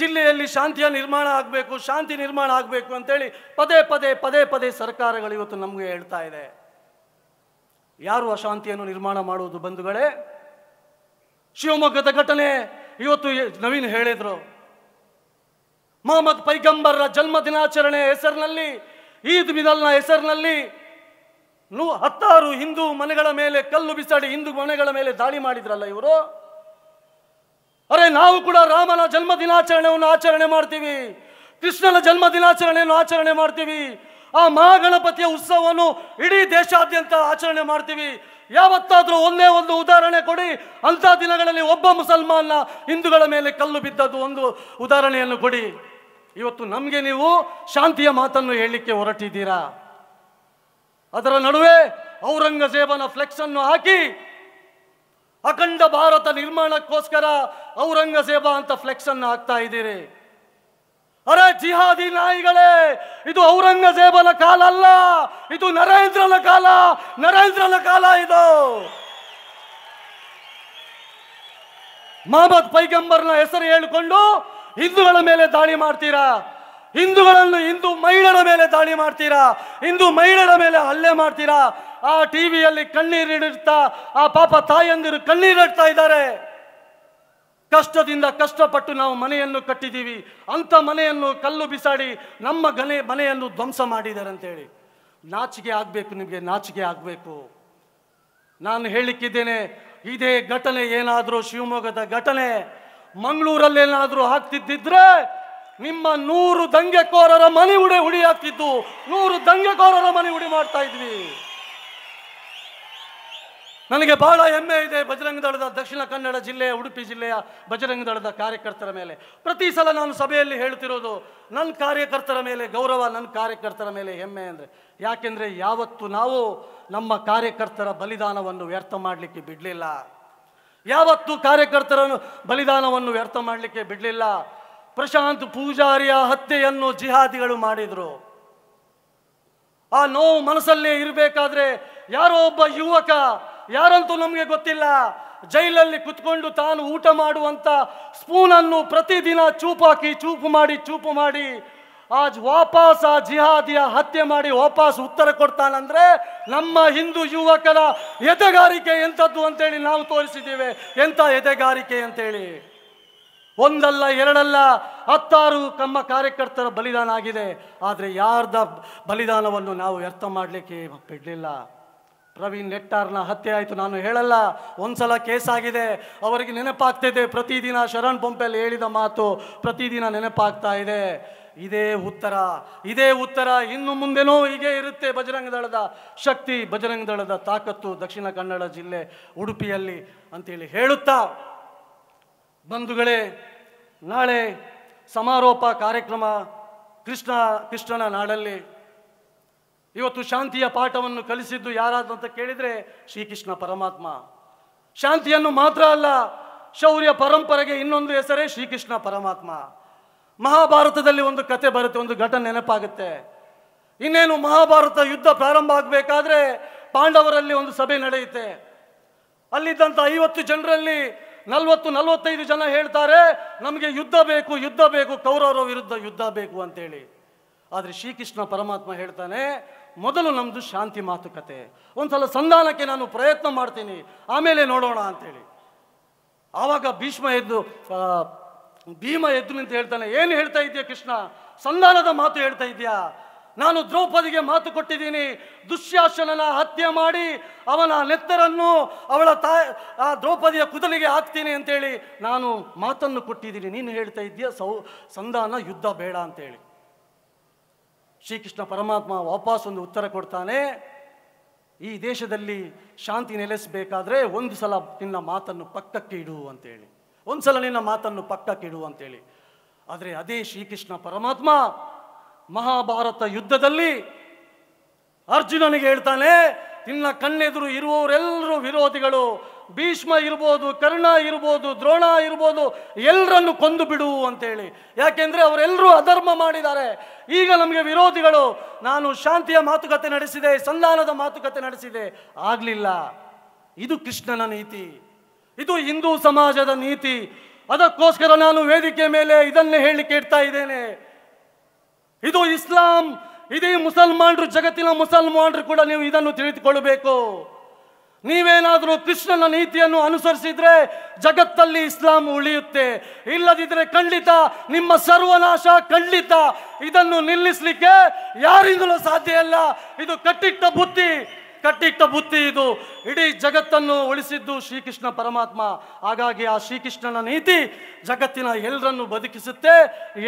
ಜಿಲ್ಲೆಯಲ್ಲಿ ಶಾಂತಿಯ ನಿರ್ಮಾಣ ಆಗಬೇಕು ಶಾಂತಿ ನಿರ್ಮಾಣ ಆಗಬೇಕು ಅಂತೇಳಿ ಪದೇ ಪದೇ ಪದೇ ಪದೇ ಸರ್ಕಾರಗಳು ಇವತ್ತು ನಮಗೆ ಹೇಳ್ತಾ ಇದೆ ಯಾರು ಅಶಾಂತಿಯನ್ನು ನಿರ್ಮಾಣ ಮಾಡುವುದು ಬಂಧುಗಳೇ ಶಿವಮೊಗ್ಗದ ಘಟನೆ ಇವತ್ತು ನವೀನ್ ಹೇಳಿದರು ಮೊಹಮ್ಮದ್ ಪೈಗಂಬರ್ರ ಜನ್ಮ ದಿನಾಚರಣೆ ಹೆಸರಿನಲ್ಲಿ ಈದ್ ಮಿದಲ್ನ ಹೆಸರಿನಲ್ಲಿ ನೂ ಹತ್ತಾರು ಹಿಂದೂ ಮನೆಗಳ ಮೇಲೆ ಕಲ್ಲು ಬಿಸಾಡಿ ಹಿಂದೂ ಮನೆಗಳ ಮೇಲೆ ದಾಳಿ ಮಾಡಿದ್ರಲ್ಲ ಇವರು ಅರೆ ನಾವು ಕೂಡ ರಾಮನ ಜನ್ಮ ದಿನಾಚರಣೆಯನ್ನು ಆಚರಣೆ ಮಾಡ್ತೀವಿ ಕೃಷ್ಣನ ಜನ್ಮ ದಿನಾಚರಣೆಯನ್ನು ಆಚರಣೆ ಮಾಡ್ತೀವಿ ಆ ಮಹಾಗಣಪತಿಯ ಉತ್ಸವವನ್ನು ಇಡೀ ದೇಶಾದ್ಯಂತ ಆಚರಣೆ ಮಾಡ್ತೀವಿ ಯಾವತ್ತಾದರೂ ಒಂದೇ ಒಂದು ಉದಾಹರಣೆ ಕೊಡಿ ಅಂಥ ದಿನಗಳಲ್ಲಿ ಒಬ್ಬ ಮುಸಲ್ಮಾನ ಹಿಂದೂಗಳ ಮೇಲೆ ಕಲ್ಲು ಬಿದ್ದದ್ದು ಒಂದು ಉದಾಹರಣೆಯನ್ನು ಕೊಡಿ ಇವತ್ತು ನಮಗೆ ನೀವು ಶಾಂತಿಯ ಮಾತನ್ನು ಹೇಳಲಿಕ್ಕೆ ಹೊರಟಿದ್ದೀರಾ ಅದರ ನಡುವೆ ಔರಂಗಜೇಬನ ಫ್ಲೆಕ್ಸ್ ಅನ್ನು ಹಾಕಿ ಅಖಂಡ ಭಾರತ ನಿರ್ಮಾಣಕ್ಕೋಸ್ಕರ ಔರಂಗಜೇಬ ಅಂತ ಫ್ಲೆಕ್ಸ್ ಅನ್ನು ಹಾಕ್ತಾ ಇದ್ದೀರಿ ಅರೆ ಜಿಹಾದಿ ನಾಯಿಗಳೇ ಇದು ಔರಂಗಜೇಬನ ಕಾಲ ಅಲ್ಲ ಇದು ನರೇಂದ್ರನ ಕಾಲ ನರೇಂದ್ರನ ಕಾಲ ಇದು ಮಹಮ್ಮದ್ ಪೈಗಂಬರ್ನ ಹೆಸರು ಹೇಳಿಕೊಂಡು ಹಿಂದೂಗಳ ಮೇಲೆ ದಾಳಿ ಮಾಡ್ತೀರಾ ಹಿಂದೂಗಳನ್ನು ಹಿಂದೂ ಮಹಿಳೆಯರ ಮೇಲೆ ದಾಳಿ ಮಾಡ್ತೀರಾ ಹಿಂದೂ ಮಹಿಳೆಯರ ಮೇಲೆ ಹಲ್ಲೆ ಮಾಡ್ತೀರಾ ಆ ಟಿವಿಯಲ್ಲಿ ಕಣ್ಣೀರಿಡುತ್ತಾ ಆ ಪಾಪ ತಾಯಂದಿರು ಕಣ್ಣೀರಿಡ್ತಾ ಇದ್ದಾರೆ ಕಷ್ಟದಿಂದ ಕಷ್ಟಪಟ್ಟು ನಾವು ಮನೆಯನ್ನು ಕಟ್ಟಿದ್ದೀವಿ ಅಂಥ ಮನೆಯನ್ನು ಕಲ್ಲು ಬಿಸಾಡಿ ನಮ್ಮ ಗನೆ ಮನೆಯನ್ನು ಧ್ವಂಸ ಮಾಡಿದ್ದಾರೆ ಅಂತೇಳಿ ನಾಚಿಕೆ ಆಗಬೇಕು ನಿಮಗೆ ನಾಚಿಕೆ ಆಗಬೇಕು ನಾನು ಹೇಳಿಕ್ಕಿದ್ದೇನೆ ಇದೇ ಘಟನೆ ಏನಾದರೂ ಶಿವಮೊಗ್ಗದ ಘಟನೆ ಮಂಗಳೂರಲ್ಲೇನಾದರೂ ಆಗ್ತಿದ್ದಿದ್ರೆ ನಿಮ್ಮ ನೂರು ದಂಗೆಕೋರರ ಮನೆ ಉಡಿ ಹಾಕ್ತಿದ್ದು ನೂರು ದಂಗೆಕೋರರ ಮನೆ ಉಡಿ ಮಾಡ್ತಾ ಇದ್ವಿ ನನಗೆ ಬಹಳ ಹೆಮ್ಮೆ ಇದೆ ಬಜರಂಗ ದಳದ ದಕ್ಷಿಣ ಕನ್ನಡ ಜಿಲ್ಲೆಯ ಉಡುಪಿ ಜಿಲ್ಲೆಯ ಬಜರಂಗ ದಳದ ಕಾರ್ಯಕರ್ತರ ಮೇಲೆ ಪ್ರತಿ ಸಲ ನಾನು ಸಭೆಯಲ್ಲಿ ಹೇಳ್ತಿರೋದು ನನ್ನ ಕಾರ್ಯಕರ್ತರ ಮೇಲೆ ಗೌರವ ನನ್ನ ಕಾರ್ಯಕರ್ತರ ಮೇಲೆ ಹೆಮ್ಮೆ ಅಂದರೆ ಯಾಕೆಂದರೆ ಯಾವತ್ತು ನಾವು ನಮ್ಮ ಕಾರ್ಯಕರ್ತರ ಬಲಿದಾನವನ್ನು ವ್ಯರ್ಥ ಮಾಡಲಿಕ್ಕೆ ಬಿಡಲಿಲ್ಲ ಯಾವತ್ತು ಕಾರ್ಯಕರ್ತರನ್ನು ಬಲಿದಾನವನ್ನು ವ್ಯರ್ಥ ಮಾಡಲಿಕ್ಕೆ ಬಿಡಲಿಲ್ಲ ಪ್ರಶಾಂತ್ ಪೂಜಾರಿಯ ಹತ್ಯೆಯನ್ನು ಜಿಹಾದಿಗಳು ಮಾಡಿದರು ಆ ನೋವು ಮನಸ್ಸಲ್ಲೇ ಇರಬೇಕಾದ್ರೆ ಯಾರೋ ಒಬ್ಬ ಯುವಕ ಯಾರಂತೂ ನಮಗೆ ಗೊತ್ತಿಲ್ಲ ಜೈಲಲ್ಲಿ ಕುತ್ಕೊಂಡು ತಾನು ಊಟ ಮಾಡುವಂಥ ಸ್ಪೂನನ್ನು ಪ್ರತಿದಿನ ಚೂಪಾಕಿ ಚೂಪು ಮಾಡಿ ಚೂಪು ಮಾಡಿ ಆ ವಾಪಸ್ ಆ ಜಿಹಾದಿಯ ಹತ್ಯೆ ಮಾಡಿ ವಾಪಾಸ್ ಉತ್ತರ ಕೊಡ್ತಾನಂದ್ರೆ ನಮ್ಮ ಹಿಂದೂ ಯುವಕರ ಎದೆಗಾರಿಕೆ ಎಂಥದ್ದು ಅಂತೇಳಿ ನಾವು ತೋರಿಸಿದ್ದೇವೆ ಎಂಥ ಎದೆಗಾರಿಕೆ ಅಂತೇಳಿ ಒಂದಲ್ಲ ಎರಡಲ್ಲ ಹತ್ತಾರು ಕಮ್ಮ ಕಾರ್ಯಕರ್ತರ ಬಲಿದಾನ ಆಗಿದೆ ಆದರೆ ಯಾರ್ದ ಬಲಿದಾನವನ್ನು ನಾವು ವ್ಯರ್ಥ ಮಾಡಲಿಕ್ಕೆ ಬಿಡಲಿಲ್ಲ ಪ್ರವೀಣ್ ನೆಟ್ಟಾರ್ನ ಹತ್ಯೆ ಆಯಿತು ನಾನು ಹೇಳಲ್ಲ ಒಂದ್ಸಲ ಕೇಸಾಗಿದೆ ಅವರಿಗೆ ನೆನಪಾಗ್ತಿದೆ ಪ್ರತಿದಿನ ಶರಣ್ ಪೊಂಪೆಯಲ್ಲಿ ಹೇಳಿದ ಮಾತು ಪ್ರತಿದಿನ ನೆನಪಾಗ್ತಾ ಇದೆ ಇದೇ ಉತ್ತರ ಇದೇ ಉತ್ತರ ಇನ್ನು ಮುಂದೆನೂ ಹೀಗೆ ಇರುತ್ತೆ ಬಜರಂಗ ದಳದ ಶಕ್ತಿ ಬಜರಂಗ ದಳದ ತಾಕತ್ತು ದಕ್ಷಿಣ ಕನ್ನಡ ಜಿಲ್ಲೆ ಉಡುಪಿಯಲ್ಲಿ ಅಂತೇಳಿ ಹೇಳುತ್ತಾ ಬಂಧುಗಳೇ ನಾಳೆ ಸಮಾರೋಪ ಕಾರ್ಯಕ್ರಮ ಕೃಷ್ಣ ಕೃಷ್ಣನ ನಾಡಲ್ಲಿ ಇವತ್ತು ಶಾಂತಿಯ ಪಾಠವನ್ನು ಕಲಿಸಿದ್ದು ಯಾರಾದ್ರು ಅಂತ ಕೇಳಿದರೆ ಶ್ರೀಕೃಷ್ಣ ಪರಮಾತ್ಮ ಶಾಂತಿಯನ್ನು ಮಾತ್ರ ಅಲ್ಲ ಶೌರ್ಯ ಪರಂಪರೆಗೆ ಇನ್ನೊಂದು ಹೆಸರೇ ಶ್ರೀಕೃಷ್ಣ ಪರಮಾತ್ಮ ಮಹಾಭಾರತದಲ್ಲಿ ಒಂದು ಕತೆ ಬರುತ್ತೆ ಒಂದು ಘಟನೆ ನೆನಪಾಗುತ್ತೆ ಇನ್ನೇನು ಮಹಾಭಾರತ ಯುದ್ಧ ಪ್ರಾರಂಭ ಆಗಬೇಕಾದ್ರೆ ಪಾಂಡವರಲ್ಲಿ ಒಂದು ಸಭೆ ನಡೆಯುತ್ತೆ ಅಲ್ಲಿದ್ದಂಥ ಐವತ್ತು ಜನರಲ್ಲಿ ನಲ್ವತ್ತು ನಲವತ್ತೈದು ಜನ ಹೇಳ್ತಾರೆ ನಮಗೆ ಯುದ್ಧ ಬೇಕು ಯುದ್ಧ ಬೇಕು ಕೌರವರ ವಿರುದ್ಧ ಯುದ್ಧ ಬೇಕು ಅಂತೇಳಿ ಆದರೆ ಶ್ರೀಕೃಷ್ಣ ಪರಮಾತ್ಮ ಹೇಳ್ತಾನೆ ಮೊದಲು ನಮ್ಮದು ಶಾಂತಿ ಮಾತುಕತೆ ಒಂದ್ಸಲ ಸಂಧಾನಕ್ಕೆ ನಾನು ಪ್ರಯತ್ನ ಮಾಡ್ತೀನಿ ಆಮೇಲೆ ನೋಡೋಣ ಅಂತೇಳಿ ಆವಾಗ ಭೀಷ್ಮ ಎದ್ದು ಭೀಮ ಎದ್ದು ನಿಂತು ಹೇಳ್ತಾನೆ ಏನು ಹೇಳ್ತಾ ಇದೆಯಾ ಕೃಷ್ಣ ಸಂಧಾನದ ಮಾತು ಹೇಳ್ತಾ ಇದೆಯಾ ನಾನು ದ್ರೌಪದಿಗೆ ಮಾತು ಕೊಟ್ಟಿದ್ದೀನಿ ದುಶ್ಯಾಸನನ ಹತ್ಯೆ ಮಾಡಿ ಅವನ ನೆತ್ತರನ್ನು ಅವಳ ತಾಯ ಆ ದ್ರೌಪದಿಯ ಕುದಲಿಗೆ ಹಾಕ್ತೀನಿ ಅಂತೇಳಿ ನಾನು ಮಾತನ್ನು ಕೊಟ್ಟಿದ್ದೀನಿ ನೀನು ಹೇಳ್ತಾ ಇದ್ದೀಯ ಸೌ ಸಂಧಾನ ಯುದ್ಧ ಬೇಡ ಅಂತೇಳಿ ಶ್ರೀಕೃಷ್ಣ ಪರಮಾತ್ಮ ವಾಪಸ್ ಒಂದು ಉತ್ತರ ಕೊಡ್ತಾನೆ ಈ ದೇಶದಲ್ಲಿ ಶಾಂತಿ ನೆಲೆಸಬೇಕಾದ್ರೆ ಒಂದು ಸಲ ನಿನ್ನ ಮಾತನ್ನು ಪಕ್ಕಕ್ಕೆ ಇಡು ಅಂತೇಳಿ ಒಂದು ಸಲ ನಿನ್ನ ಮಾತನ್ನು ಪಕ್ಕಕ್ಕೆ ಇಡು ಅಂತೇಳಿ ಆದರೆ ಅದೇ ಶ್ರೀಕೃಷ್ಣ ಪರಮಾತ್ಮ ಮಹಾಭಾರತ ಯುದ್ಧದಲ್ಲಿ ಅರ್ಜುನನಿಗೆ ಹೇಳ್ತಾನೆ ನಿನ್ನ ಕಣ್ಣೆದುರು ಇರುವವರೆಲ್ಲರೂ ವಿರೋಧಿಗಳು ಭೀಷ್ಮ ಇರ್ಬೋದು ಕರ್ಣ ಇರ್ಬೋದು ದ್ರೋಣ ಇರ್ಬೋದು ಎಲ್ಲರನ್ನು ಕೊಂದು ಬಿಡು ಅಂತೇಳಿ ಯಾಕೆಂದರೆ ಅವರೆಲ್ಲರೂ ಅಧರ್ಮ ಮಾಡಿದ್ದಾರೆ ಈಗ ನಮಗೆ ವಿರೋಧಿಗಳು ನಾನು ಶಾಂತಿಯ ಮಾತುಕತೆ ನಡೆಸಿದೆ ಸಂಧಾನದ ಮಾತುಕತೆ ನಡೆಸಿದೆ ಆಗಲಿಲ್ಲ ಇದು ಕೃಷ್ಣನ ನೀತಿ ಇದು ಹಿಂದೂ ಸಮಾಜದ ನೀತಿ ಅದಕ್ಕೋಸ್ಕರ ನಾನು ವೇದಿಕೆ ಮೇಲೆ ಇದನ್ನೇ ಹೇಳಿ ಕೇಳ್ತಾ ಇದ್ದೇನೆ ಇದು ಇಸ್ಲಾಂ ಇದೇ ಮುಸಲ್ಮಾನರು ಜಗತ್ತಿನ ಮುಸಲ್ಮಾನರು ಕೂಡ ನೀವು ಇದನ್ನು ತಿಳಿದುಕೊಳ್ಳಬೇಕು ನೀವೇನಾದರೂ ಕೃಷ್ಣನ ನೀತಿಯನ್ನು ಅನುಸರಿಸಿದ್ರೆ ಜಗತ್ತಲ್ಲಿ ಇಸ್ಲಾಂ ಉಳಿಯುತ್ತೆ ಇಲ್ಲದಿದ್ದರೆ ಖಂಡಿತ ನಿಮ್ಮ ಸರ್ವನಾಶ ಖಂಡಿತ ಇದನ್ನು ನಿಲ್ಲಿಸಲಿಕ್ಕೆ ಯಾರಿಂದಲೂ ಸಾಧ್ಯ ಇಲ್ಲ ಇದು ಕಟ್ಟಿಟ್ಟ ಬುದ್ಧಿ ಕಟ್ಟಿಟ್ಟ ಬುತ್ತಿ ಇದು ಇಡೀ ಜಗತ್ತನ್ನು ಉಳಿಸಿದ್ದು ಶ್ರೀಕೃಷ್ಣ ಪರಮಾತ್ಮ ಹಾಗಾಗಿ ಆ ಶ್ರೀಕೃಷ್ಣನ ನೀತಿ ಜಗತ್ತಿನ ಎಲ್ಲರನ್ನು ಬದುಕಿಸುತ್ತೆ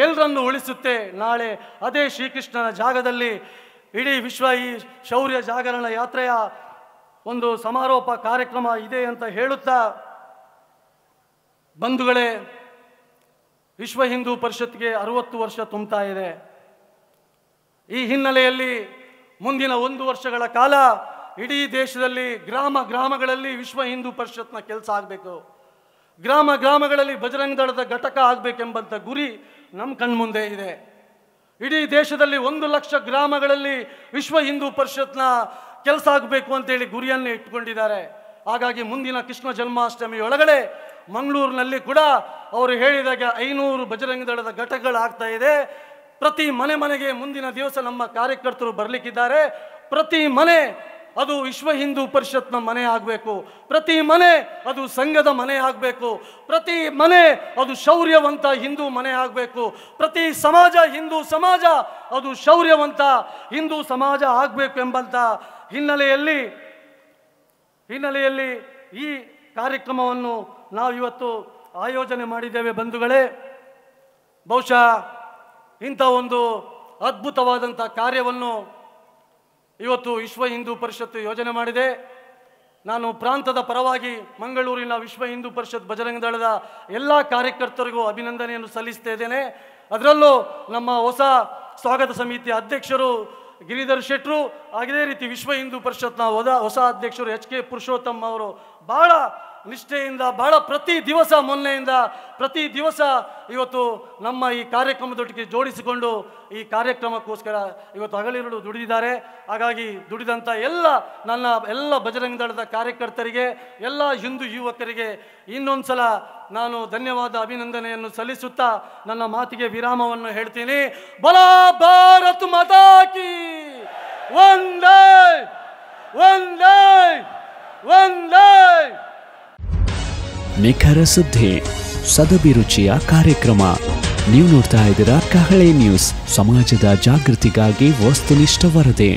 ಎಲ್ಲರನ್ನು ಉಳಿಸುತ್ತೆ ನಾಳೆ ಅದೇ ಶ್ರೀಕೃಷ್ಣನ ಜಾಗದಲ್ಲಿ ಇಡೀ ವಿಶ್ವ ಈ ಶೌರ್ಯ ಜಾಗರಣ ಯಾತ್ರೆಯ ಒಂದು ಸಮಾರೋಪ ಕಾರ್ಯಕ್ರಮ ಇದೆ ಅಂತ ಹೇಳುತ್ತಾ ಬಂಧುಗಳೇ ವಿಶ್ವ ಹಿಂದೂ ಪರಿಷತ್ಗೆ ಅರವತ್ತು ವರ್ಷ ತುಂಬುತ್ತಾ ಇದೆ ಈ ಹಿನ್ನೆಲೆಯಲ್ಲಿ ಮುಂದಿನ ಒಂದು ವರ್ಷಗಳ ಕಾಲ ಇಡೀ ದೇಶದಲ್ಲಿ ಗ್ರಾಮ ಗ್ರಾಮಗಳಲ್ಲಿ ವಿಶ್ವ ಹಿಂದೂ ಪರಿಷತ್ನ ಕೆಲಸ ಆಗಬೇಕು ಗ್ರಾಮ ಗ್ರಾಮಗಳಲ್ಲಿ ಬಜರಂಗ ದಳದ ಘಟಕ ಆಗಬೇಕೆಂಬಂಥ ಗುರಿ ನಮ್ಮ ಕಣ್ಮುಂದೆ ಇದೆ ಇಡೀ ದೇಶದಲ್ಲಿ ಒಂದು ಲಕ್ಷ ಗ್ರಾಮಗಳಲ್ಲಿ ವಿಶ್ವ ಹಿಂದೂ ಪರಿಷತ್ನ ಕೆಲಸ ಆಗಬೇಕು ಅಂತೇಳಿ ಗುರಿಯನ್ನೇ ಇಟ್ಕೊಂಡಿದ್ದಾರೆ ಹಾಗಾಗಿ ಮುಂದಿನ ಕೃಷ್ಣ ಜನ್ಮಾಷ್ಟಮಿ ಒಳಗಡೆ ಮಂಗಳೂರಿನಲ್ಲಿ ಕೂಡ ಅವರು ಹೇಳಿದಾಗ ಐನೂರು ಬಜರಂಗ ದಳದ ಘಟಕಗಳಾಗ್ತಾ ಇದೆ ಪ್ರತಿ ಮನೆ ಮನೆಗೆ ಮುಂದಿನ ದಿವಸ ನಮ್ಮ ಕಾರ್ಯಕರ್ತರು ಬರಲಿಕ್ಕಿದ್ದಾರೆ ಪ್ರತಿ ಮನೆ ಅದು ವಿಶ್ವ ಹಿಂದೂ ಪರಿಷತ್ನ ಮನೆ ಆಗಬೇಕು ಪ್ರತಿ ಮನೆ ಅದು ಸಂಘದ ಮನೆ ಆಗಬೇಕು ಪ್ರತಿ ಮನೆ ಅದು ಶೌರ್ಯವಂತ ಹಿಂದೂ ಮನೆ ಆಗಬೇಕು ಪ್ರತಿ ಸಮಾಜ ಹಿಂದೂ ಸಮಾಜ ಅದು ಶೌರ್ಯವಂತ ಹಿಂದೂ ಸಮಾಜ ಆಗಬೇಕು ಎಂಬಂಥ ಹಿನ್ನೆಲೆಯಲ್ಲಿ ಹಿನ್ನೆಲೆಯಲ್ಲಿ ಈ ಕಾರ್ಯಕ್ರಮವನ್ನು ನಾವು ಇವತ್ತು ಆಯೋಜನೆ ಮಾಡಿದ್ದೇವೆ ಬಂಧುಗಳೇ ಬಹುಶಃ ಇಂಥ ಒಂದು ಅದ್ಭುತವಾದಂಥ ಕಾರ್ಯವನ್ನು ಇವತ್ತು ವಿಶ್ವ ಹಿಂದೂ ಪರಿಷತ್ತು ಯೋಜನೆ ಮಾಡಿದೆ ನಾನು ಪ್ರಾಂತದ ಪರವಾಗಿ ಮಂಗಳೂರಿನ ವಿಶ್ವ ಹಿಂದೂ ಪರಿಷತ್ ಬಜರಂಗ ದಳದ ಎಲ್ಲ ಕಾರ್ಯಕರ್ತರಿಗೂ ಅಭಿನಂದನೆಯನ್ನು ಸಲ್ಲಿಸ್ತಾ ಇದ್ದೇನೆ ಅದರಲ್ಲೂ ನಮ್ಮ ಹೊಸ ಸ್ವಾಗತ ಸಮಿತಿಯ ಅಧ್ಯಕ್ಷರು ಗಿರಿಧರ್ ಶೆಟ್ರು ಅದೇ ರೀತಿ ವಿಶ್ವ ಹಿಂದೂ ಪರಿಷತ್ನ ಹೊದ ಹೊಸ ಅಧ್ಯಕ್ಷರು ಎಚ್ ಕೆ ಪುರುಷೋತ್ತಮ್ ಅವರು ಭಾಳ ನಿಷ್ಠೆಯಿಂದ ಬಹಳ ಪ್ರತಿ ದಿವಸ ಮೊನ್ನೆಯಿಂದ ಪ್ರತಿ ದಿವಸ ಇವತ್ತು ನಮ್ಮ ಈ ಕಾರ್ಯಕ್ರಮದೊಟ್ಟಿಗೆ ಜೋಡಿಸಿಕೊಂಡು ಈ ಕಾರ್ಯಕ್ರಮಕ್ಕೋಸ್ಕರ ಇವತ್ತು ಹಗಲಿರುಳು ದುಡಿದಿದ್ದಾರೆ ಹಾಗಾಗಿ ದುಡಿದಂಥ ಎಲ್ಲ ನನ್ನ ಎಲ್ಲ ಬಜರಂಗ ದಳದ ಕಾರ್ಯಕರ್ತರಿಗೆ ಎಲ್ಲ ಹಿಂದೂ ಯುವಕರಿಗೆ ಇನ್ನೊಂದು ಸಲ ನಾನು ಧನ್ಯವಾದ ಅಭಿನಂದನೆಯನ್ನು ಸಲ್ಲಿಸುತ್ತಾ ನನ್ನ ಮಾತಿಗೆ ವಿರಾಮವನ್ನು ಹೇಳ್ತೀನಿ ಬಲ ಭಾರತ್ ಮತಾಕಿ ಒಂದೇ ಒಂದೇ ಒಂದೇ ನಿಖರ ಸುದ್ದಿ ಸದಭಿರುಚಿಯ ಕಾರ್ಯಕ್ರಮ ನೀವು ನೋಡ್ತಾ ಇದ್ದೀರಾ ಕಹಳೆ ನ್ಯೂಸ್ ಸಮಾಜದ ಜಾಗೃತಿಗಾಗಿ ವಸ್ತುನಿಷ್ಠ ವರದಿ